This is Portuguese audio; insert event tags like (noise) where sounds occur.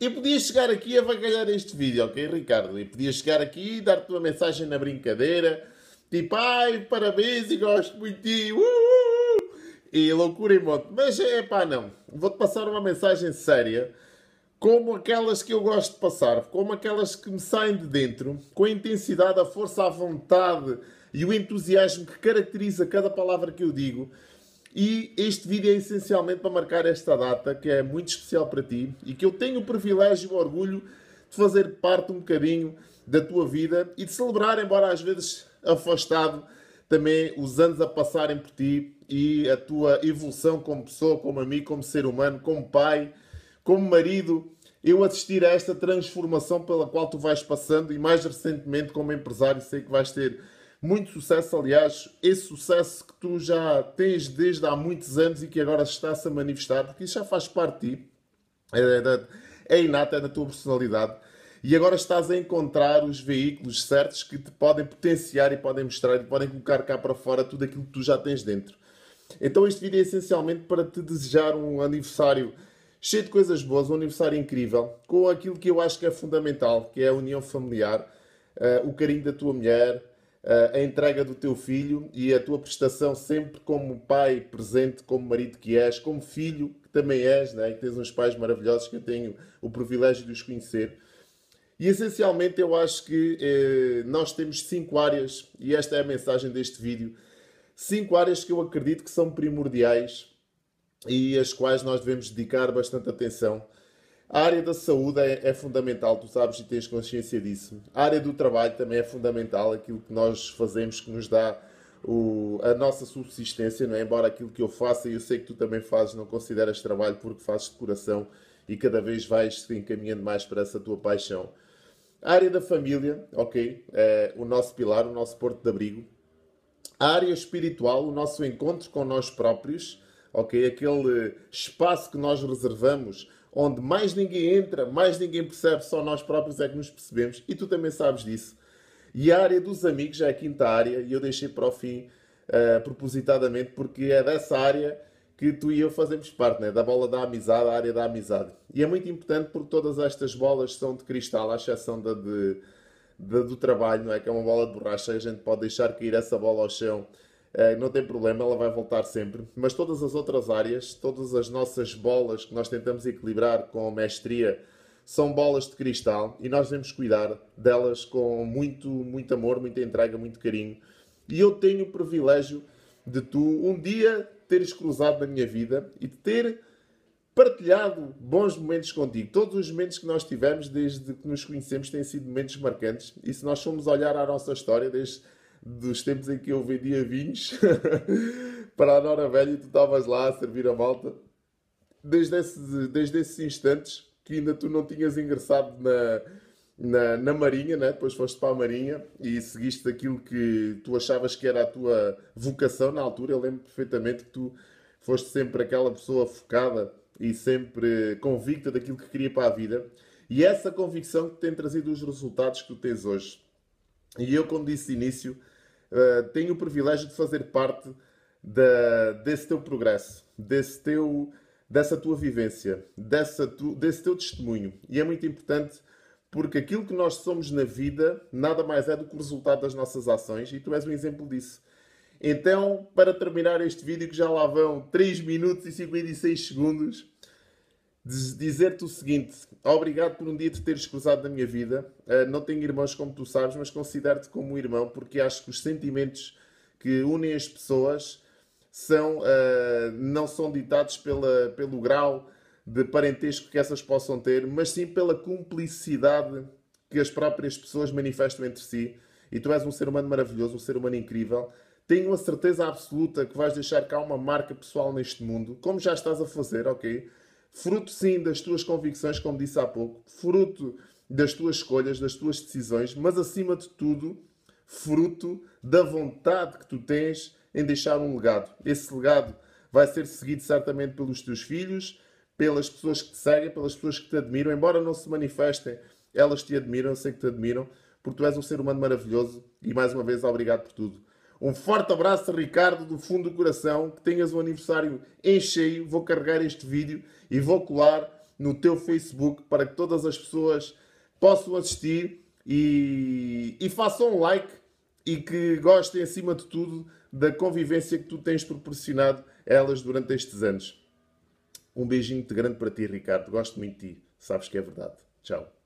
Eu podia chegar aqui a vagalhar este vídeo, ok, Ricardo? E podia chegar aqui e dar-te uma mensagem na brincadeira, tipo, ai, parabéns e gosto muito de ti, uh, e loucura e moto. Mas é, é pá, não. Vou-te passar uma mensagem séria, como aquelas que eu gosto de passar, como aquelas que me saem de dentro, com a intensidade, a força, a vontade e o entusiasmo que caracteriza cada palavra que eu digo. E este vídeo é essencialmente para marcar esta data que é muito especial para ti e que eu tenho o privilégio e o orgulho de fazer parte um bocadinho da tua vida e de celebrar, embora às vezes afastado, também os anos a passarem por ti e a tua evolução como pessoa, como amigo, como ser humano, como pai, como marido. Eu assistir a esta transformação pela qual tu vais passando e mais recentemente como empresário sei que vais ter muito sucesso, aliás, esse sucesso que tu já tens desde há muitos anos e que agora está-se a manifestar, porque isso já faz parte de ti, é, é inato, é da tua personalidade. E agora estás a encontrar os veículos certos que te podem potenciar e podem mostrar e podem colocar cá para fora tudo aquilo que tu já tens dentro. Então, este vídeo é essencialmente para te desejar um aniversário cheio de coisas boas, um aniversário incrível, com aquilo que eu acho que é fundamental, que é a união familiar, uh, o carinho da tua mulher, eh, a entrega do teu filho e a tua prestação sempre como pai presente, como marido que és, como filho que também és, né? e tens uns pais maravilhosos que eu tenho o privilégio de os conhecer. E essencialmente eu acho que eh, nós temos cinco áreas, e esta é a mensagem deste vídeo, cinco áreas que eu acredito que são primordiais e às quais nós devemos dedicar bastante atenção a área da saúde é, é, fundamental, tu sabes e tens consciência disso. A área do trabalho também é fundamental, aquilo que nós fazemos que nos dá o, a nossa subsistência, não é? Embora aquilo que eu faça e eu sei que tu também fazes, não consideras trabalho porque fazes de coração e cada vez vais se encaminhando mais para essa tua paixão. A área da família, ok, é o nosso pilar, o nosso porto de abrigo. A área espiritual, o nosso encontro com nós próprios, ok, aquele espaço que nós reservamos onde mais ninguém entra, mais ninguém percebe, só nós próprios é que nos percebemos e tu também sabes disso. E a área dos amigos já é a quinta área e eu deixei para o fim uh, propositadamente porque é dessa área que tu e eu fazemos parte, né? da bola da amizade, a área da amizade. E é muito importante porque todas estas bolas são de cristal, à exceção da, de, da do trabalho, não é? Que é uma bola de borracha, e a gente pode deixar cair essa bola ao chão eh, não tem problema, ela vai voltar sempre. Mas todas as outras áreas, todas as nossas bolas que nós tentamos equilibrar com mestria, são bolas de cristal e nós devemos cuidar delas com muito, muito amor, muita entrega, muito carinho. E eu tenho o privilégio de tu um dia teres cruzado na minha vida e de ter partilhado bons momentos contigo. Todos os momentos que nós tivemos desde que nos conhecemos têm sido momentos marcantes. E se nós formos olhar a nossa história, desde dos tempos em que eu vendia vinhos (laughs) para a Nora Velha e tu estavas lá a servir a malta. Desde, desde esses instantes que ainda tu não tinhas ingressado na, na, na, Marinha, né? depois foste para a Marinha e seguiste aquilo que tu achavas que era a tua vocação na altura. Eu lembro perfeitamente que tu foste sempre aquela pessoa focada e sempre convicta daquilo que queria para a vida. E é essa convicção que tem trazido os resultados que tu tens hoje. E eu, como disse de início, eh, tenho o privilégio de fazer parte da, desse teu progresso, desse teu, dessa tua vivência, dessa tu, desse teu testemunho. E é muito importante porque aquilo que nós somos na vida nada mais é do que o resultado das nossas ações e tu és um exemplo disso. Então, para terminar este vídeo, que já lá vão 3 minutos e 56 segundos, dizer-te o seguinte: obrigado por um dia te teres cruzado na minha vida. Ah, não tenho irmãos como tu sabes, mas considero-te como um irmão, porque acho que os sentimentos que unem as pessoas são, ah, não são ditados pela, pelo grau de parentesco que essas possam ter, mas sim pela cumplicidade que as próprias pessoas manifestam entre si. E tu és um ser humano maravilhoso, um ser humano incrível. Tenho a certeza absoluta que vais deixar cá uma marca pessoal neste mundo, como já estás a fazer, ok? fruto sim das tuas convicções, como disse há pouco, fruto das tuas escolhas, das tuas decisões, mas acima de tudo, fruto da vontade que tu tens em deixar um legado. Esse legado vai ser seguido certamente pelos teus filhos, pelas pessoas que te seguem, pelas pessoas que te admiram, embora não se manifestem, elas te admiram, eu sei que te admiram, porque tu és um ser humano maravilhoso e mais uma vez obrigado por tudo. Um forte abraço, Ricardo, do fundo do coração. Que tenhas um aniversário em cheio. Vou carregar este vídeo e vou colar no teu Facebook para que todas as pessoas possam assistir e, e façam um like e que gostem, acima de tudo, da convivência que tu tens proporcionado a elas durante estes anos. Um beijinho de grande para ti, Ricardo. Gosto muito de ti. Sabes que é verdade. Tchau.